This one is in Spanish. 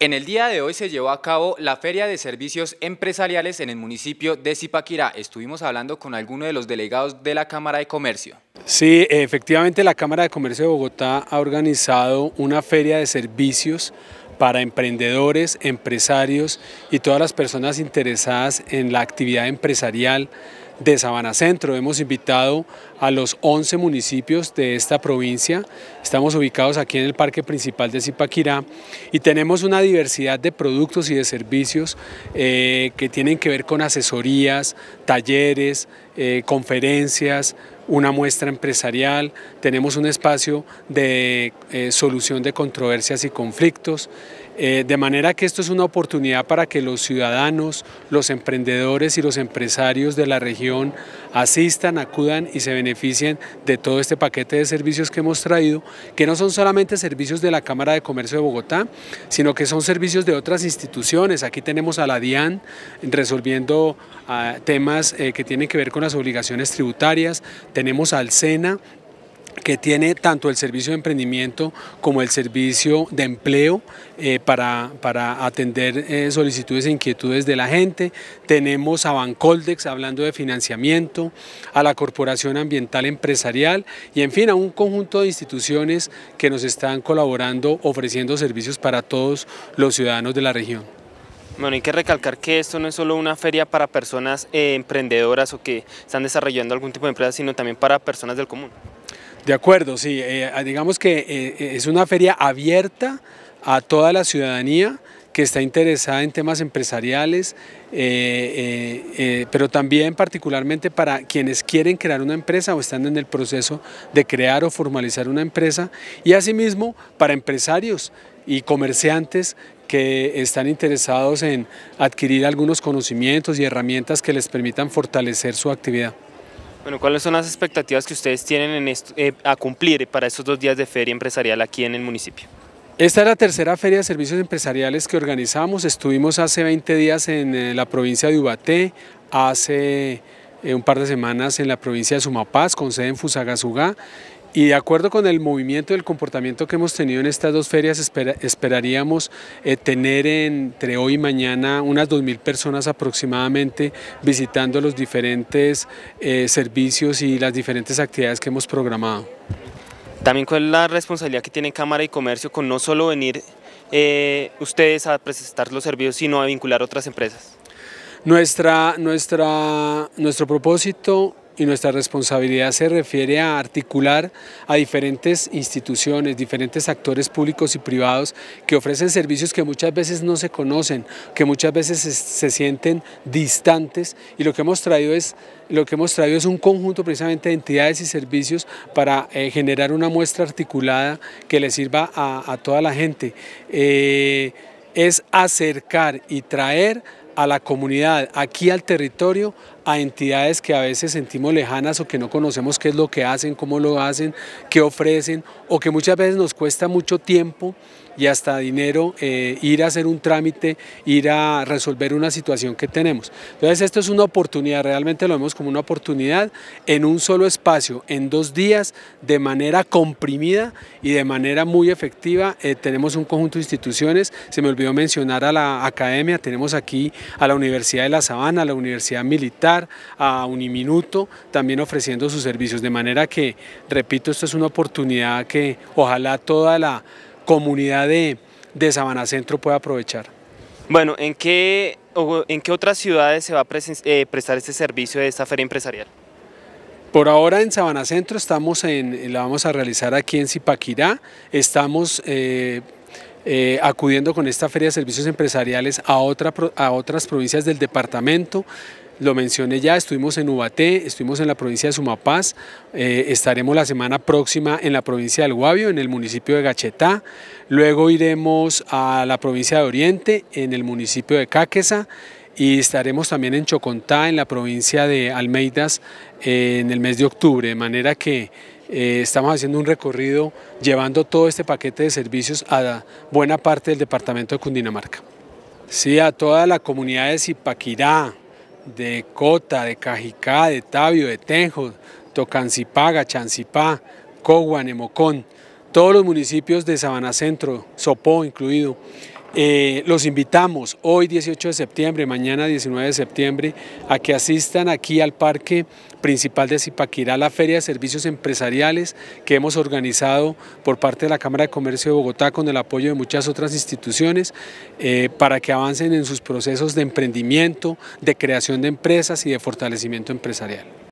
En el día de hoy se llevó a cabo la Feria de Servicios Empresariales en el municipio de Zipaquirá. Estuvimos hablando con algunos de los delegados de la Cámara de Comercio. Sí, efectivamente la Cámara de Comercio de Bogotá ha organizado una feria de servicios para emprendedores, empresarios y todas las personas interesadas en la actividad empresarial de Sabana Centro. Hemos invitado a los 11 municipios de esta provincia. Estamos ubicados aquí en el Parque Principal de Zipaquirá y tenemos una diversidad de productos y de servicios eh, que tienen que ver con asesorías, talleres, eh, conferencias, una muestra empresarial, tenemos un espacio de eh, solución de controversias y conflictos, eh, de manera que esto es una oportunidad para que los ciudadanos, los emprendedores y los empresarios de la región asistan, acudan y se beneficien de todo este paquete de servicios que hemos traído, que no son solamente servicios de la Cámara de Comercio de Bogotá, sino que son servicios de otras instituciones. Aquí tenemos a la DIAN resolviendo ah, temas eh, que tienen que ver con las obligaciones tributarias, tenemos al SENA que tiene tanto el servicio de emprendimiento como el servicio de empleo eh, para, atender eh, solicitudes e inquietudes de la gente. Tenemos a Bancoldex hablando de financiamiento, a la Corporación Ambiental Empresarial y en fin a un conjunto de instituciones que nos están colaborando ofreciendo servicios para todos los ciudadanos de la región. Bueno, hay que recalcar que esto no es solo una feria para personas eh, emprendedoras o que están desarrollando algún tipo de empresa, sino también para personas del común. De acuerdo, sí. Eh, ah, digamos que eh, eh, es una feria abierta a toda la ciudadanía que está interesada en temas empresariales, pero también particularmente para quienes quieren crear una empresa o están en el proceso de crear o formalizar una empresa y asimismo para empresarios y comerciantes que están interesados en adquirir algunos conocimientos y herramientas que les permitan fortalecer su actividad. Bueno, ¿cuáles son las expectativas que ustedes tienen eh, a cumplir para estos dos días de feria empresarial aquí en el municipio? Esta es la tercera feria de servicios empresariales que organizamos. Estuvimos hace 20 días en eh, la provincia de Ubaté, hace eh, un par de semanas en la provincia de Sumapaz, con sede en Fusagasugá, y de acuerdo con el movimiento y el comportamiento que hemos tenido en estas dos ferias, esperaríamos eh, tener entre hoy y mañana unas 2.000 personas aproximadamente visitando los diferentes eh, servicios y las diferentes actividades que hemos programado. También cuál es la responsabilidad que tiene Cámara y Comercio con no solo venir eh, ustedes a prestar los servicios, sino a vincular otras empresas. nuestra, nuestro propósito y nuestra responsabilidad se refiere a articular a diferentes instituciones, diferentes actores públicos y privados que ofrecen servicios que muchas veces no se conocen, que muchas veces se, sienten distantes y lo que hemos traído es lo que hemos traído es un conjunto precisamente de entidades y servicios para eh, generar una muestra articulada que le sirva a, toda la gente. Eh, es acercar y traer a la comunidad, aquí al territorio, a entidades que a veces sentimos lejanas o que no conocemos qué es lo que hacen, cómo lo hacen, qué ofrecen, o que muchas veces nos cuesta mucho tiempo y hasta dinero eh, ir a hacer un trámite, ir a resolver una situación que tenemos. Entonces esto es una oportunidad, realmente lo vemos como una oportunidad en un solo espacio, en dos días, de manera comprimida y de manera muy efectiva. Eh, tenemos un conjunto de instituciones, se me olvidó mencionar a la academia, tenemos aquí a la Universidad de La Sabana, a la Universidad Militar, a un minuto, también ofreciendo sus servicios. De manera que, repito, esto es una oportunidad que ojalá toda la comunidad de, Sabana Centro pueda aprovechar. Bueno, ¿en qué, otras ciudades se va a eh, prestar este servicio de esta feria empresarial? Por ahora en Sabana Centro estamos en, la vamos a realizar aquí en Zipaquirá, estamos eh, eh, acudiendo con esta feria de servicios empresariales a otras provincias del departamento, lo mencioné ya, estuvimos en Ubaté, estuvimos en la provincia de Sumapaz, eh, estaremos la semana próxima en la provincia del Guavio, en el municipio de Gachetá, luego iremos a la provincia de Oriente, en el municipio de Cáquesa, y estaremos también en Chocontá, en la provincia de Almeidas, eh, en el mes de octubre, de manera que eh, estamos haciendo un recorrido llevando todo este paquete de servicios a buena parte del departamento de Cundinamarca. Sí, a toda la comunidad de Zipaquirá, de Cota, de Cajicá, de Tabio, de Tenjo, Tocancipá, Gachancipá, Cogua, Nemocón, todos los municipios de Sabana Centro, Sopó incluido. Eh, los invitamos hoy 18 de septiembre, mañana 19 de septiembre, a que asistan aquí al Parque Principal de Zipaquirá, la Feria de Servicios Empresariales que hemos organizado por parte de la Cámara de Comercio de Bogotá con el apoyo de muchas otras instituciones eh, para que avancen en sus procesos de emprendimiento, de creación de empresas y de fortalecimiento empresarial.